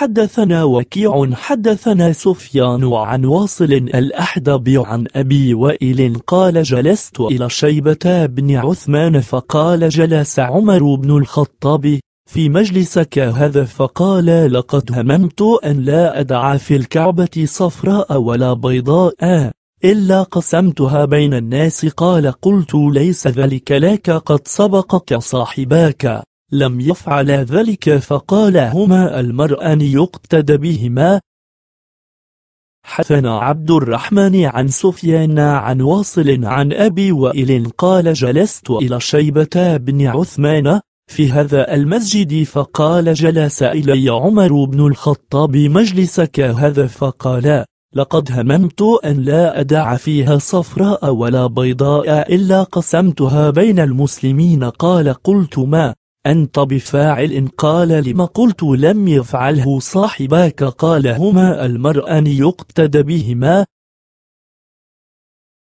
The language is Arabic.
حدثنا وكيع حدثنا سفيان عن واصل الأحدب عن أبي وائل قال جلست إلى شيبة بن عثمان فقال جلس عمر بن الخطاب في مجلسك هذا فقال لقد هممت أن لا أدع في الكعبة صفراء ولا بيضاء إلا قسمتها بين الناس قال قلت ليس ذلك لك قد سبقك صاحباك لم يفعل ذلك فقال هما المرأن يقتد بهما حثنا عبد الرحمن عن سفيان عن واصل عن أبي وائل قال جلست إلى شيبة بن عثمان في هذا المسجد فقال جلس إلي عمر بن الخطاب مجلسك هذا فقال لقد هممت أن لا أدع فيها صفراء ولا بيضاء إلا قسمتها بين المسلمين قال قلت ما أنت بفاعل قال لما قلت لم يفعله صاحباك قال هما المرأة يقتد بهما